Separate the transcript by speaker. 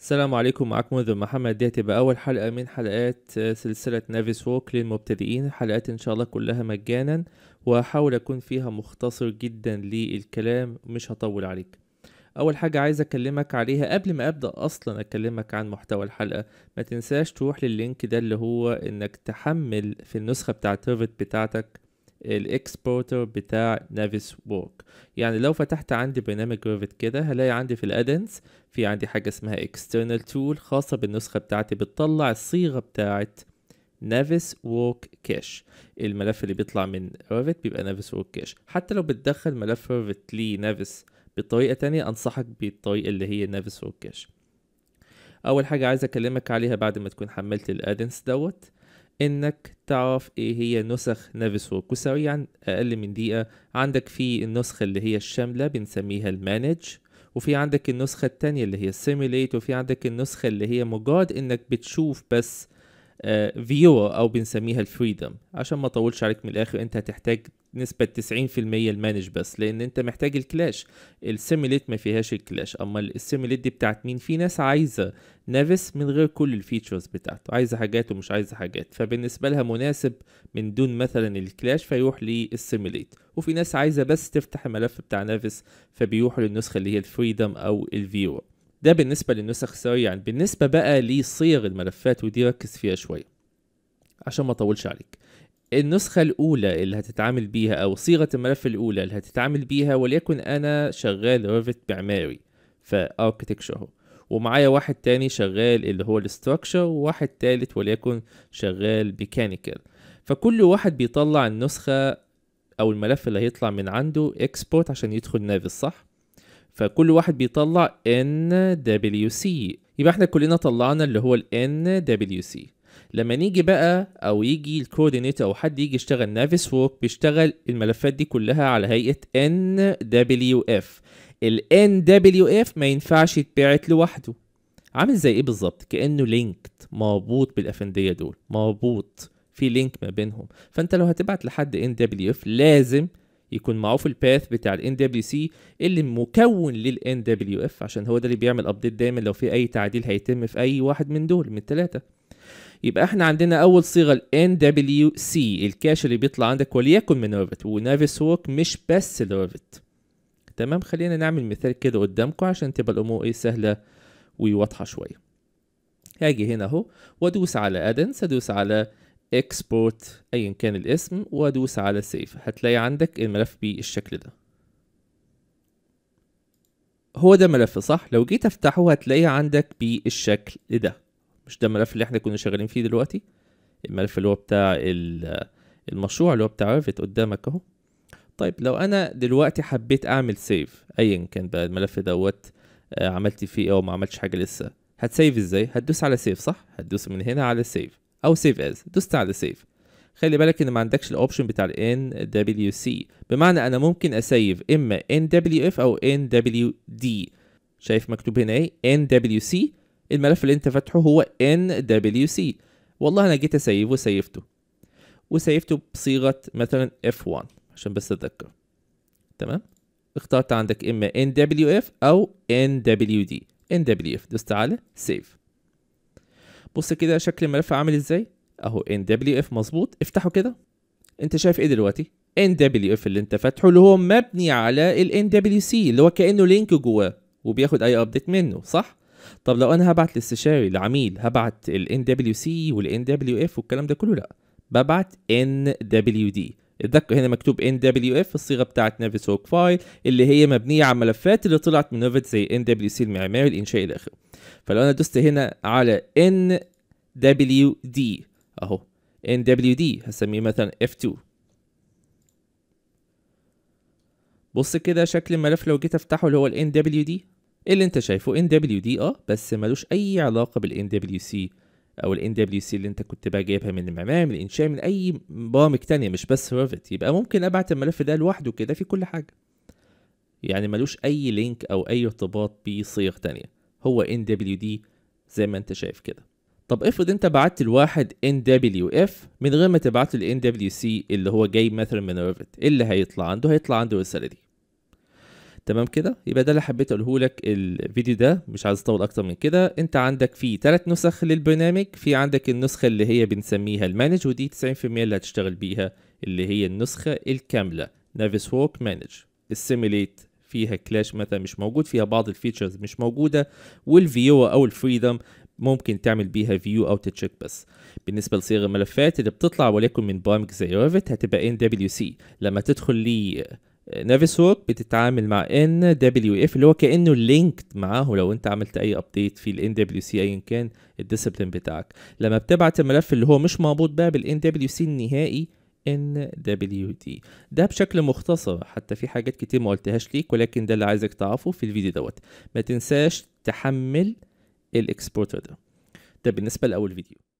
Speaker 1: السلام عليكم معكم منذر محمد ديتي بأول حلقة من حلقات آه، سلسلة نافيس ووك للمبتدئين حلقات إن شاء الله كلها مجانا وهحاول أكون فيها مختصر جدا للكلام مش هطول عليك أول حاجة عايز أكلمك عليها قبل ما أبدأ أصلا أكلمك عن محتوى الحلقة ما تنساش تروح لللينك ده اللي هو إنك تحمل في النسخة بتاعت بتاعتك الاكسبورتر بتاع نافيس وورك يعني لو فتحت عندي برنامج ريفت كده هلاقي عندي في الادنس في عندي حاجه اسمها اكسترنال تول خاصه بالنسخه بتاعتي بتطلع الصيغه بتاعت نافيس وورك كاش الملف اللي بيطلع من ريفت بيبقى نافيس وورك كاش حتى لو بتدخل ملف ريفت نافيس بطريقه تانية انصحك بالطريقه اللي هي نافيس وورك كاش اول حاجه عايز اكلمك عليها بعد ما تكون حملت الادنس دوت انك تعرف ايه هي نسخ ورك وسريعا اقل من دقيقه عندك في النسخه اللي هي الشامله بنسميها المانج وفي عندك النسخة التانية اللي هي السيميليت وفي عندك النسخة اللي هي مجرد انك بتشوف بس آه، فيو او بنسميها الفريدم عشان ما اطولش عليك من الاخر انت هتحتاج نسبة 90% المانج بس لان انت محتاج الكلاش السيميليت ما فيهاش الكلاش اما السيميليت دي بتاعت مين في ناس عايزة نافس من غير كل الفيتشرز بتاعته عايزة حاجات ومش عايزة حاجات فبالنسبة لها مناسب من دون مثلا الكلاش فيروح للسيميليت وفي ناس عايزة بس تفتح الملف بتاع نافس فبيروحوا للنسخة اللي هي الفريدم او الفيور ده بالنسبة للنسخ السريعة يعني بالنسبة بقى لصيغ الملفات ودي ركز فيها شوية عشان ما اطولش عليك النسخة الأولى اللي هتتعامل بيها أو صيغة الملف الأولى اللي هتتعامل بيها وليكن أنا شغال ريفت معماري فأركتكشر ومعايا واحد تاني شغال اللي هو الاستراكشر وواحد تالت وليكن شغال ميكانيكال فكل واحد بيطلع النسخة أو الملف اللي هيطلع من عنده اكسبورت عشان يدخل نافس صح؟ فكل واحد بيطلع NWC يبقى احنا كلنا طلعنا اللي هو ال NWC لما نيجي بقى او يجي الكوردينيت او حد يجي يشتغل نافيس فوق بيشتغل الملفات دي كلها على هيئه NWF ال NWF ما ينفعش يتبعت لوحده عامل زي ايه بالظبط كانه لينكد مربوط بالافنديه دول مربوط في لينك ما بينهم فانت لو هتبعت لحد NWF لازم يكون معاه في الباث بتاع ال NWC اللي مكون لل NWF عشان هو ده اللي بيعمل ابديت دايما لو في اي تعديل هيتم في اي واحد من دول من الثلاثه يبقى احنا عندنا اول صيغه ال NWC الكاش اللي بيطلع عندك وليكن من اوربت ونافيس ووك مش بس الاوربت تمام خلينا نعمل مثال كده قدامكم عشان تبقى الامور ايه سهله وواضحه شويه هاجي هنا اهو وادوس على ادنس ادوس على اكسبورت ايا كان الاسم وادوس على سيف هتلاقي عندك الملف بالشكل ده هو ده ملف صح لو جيت افتحه هتلاقي عندك بالشكل ده مش ده الملف اللي احنا كنا شغالين فيه دلوقتي الملف اللي هو بتاع المشروع اللي هو بتاع ريفت قدامك اهو طيب لو انا دلوقتي حبيت اعمل سيف ايا كان بقى الملف دوت آه، عملت فيه إيه او ما عملتش حاجه لسه هتسيف ازاي هتدوس على سيف صح هتدوس من هنا على سيف او سيف از دوست على سيف خلي بالك ان ما عندكش الاوبشن بتاع ال NWC بمعنى انا ممكن اسيف اما NWF او NWD شايف مكتوب هنا ايه NWC الملف اللي انت فاتحه هو NWC والله انا جيت اسيفه وسيفته وسيفته بصيغه مثلا F1 عشان بس اتذكر تمام اخترت عندك اما NWF او NWD NWF دوست على سيف بص كده شكل الملف عامل ازاي اهو NWF مظبوط افتحه كده انت شايف ايه دلوقتي NWF اللي انت فاتحه اللي هو مبني على ال NWC اللي هو كأنه لينك جواه وبياخد اي ابديت منه صح طب لو انا هبعت الاستشاري لعميل هبعت ال NWC وال NWF والكلام ده كله لا ببعت NWD اتذكر هنا مكتوب NWF الصيغة بتاعت هوك فايل اللي هي مبنية على الملفات اللي طلعت من نوفت زي NWC المعماري الإنشائي الآخر فلو انا دوست هنا على ان دبليو دي اهو ان دبليو دي هسميه مثلا اف 2 بص كده شكل الملف لو جيت افتحه اللي هو ال NWD اللي انت شايفه NWD اه بس ملوش اي علاقة بال NWC او ال NWC اللي انت كنت بقى جايبها من المعمار من الانشاء من اي برامج تانية مش بس ريفت يبقى ممكن ابعت الملف ده لوحده كده في كل حاجة يعني ملوش اي لينك او اي ارتباط بصيغ تانية هو دي زي ما انت شايف كده طب افرض انت بعت الواحد اف من غير ما تبعت له سي اللي هو جاي مثلا من ريفت ايه اللي هيطلع عنده هيطلع عنده الرساله دي تمام كده يبقى ده اللي حبيت اقوله لك الفيديو ده مش عايز اطول اكتر من كده انت عندك فيه ثلاث نسخ للبرنامج في عندك النسخه اللي هي بنسميها المانج ودي 90% اللي هتشتغل بيها اللي هي النسخه الكامله نافيس ووك مانج السيميليت فيها كلاش مثلا مش موجود فيها بعض الفيتشرز مش موجوده والفيو او الفريدم ممكن تعمل بيها فيو او تشيك بس بالنسبه لصيغ الملفات اللي بتطلع وليكن من برامج زي ريفت هتبقى ان دبليو سي لما تدخل لي نافيس وورك بتتعامل مع ان دبليو اف اللي هو كانه لينكد معاه لو انت عملت اي ابديت في الان دبليو سي ايا كان الديسبلين بتاعك لما بتبعت الملف اللي هو مش مربوط بقى بالان دبليو سي النهائي دي ده بشكل مختصر حتى في حاجات كتير ما قلتهاش ليك ولكن ده اللي عايزك تعرفه في الفيديو دوت ما تنساش تحمل الاكسبورتر ده ده بالنسبة لأول فيديو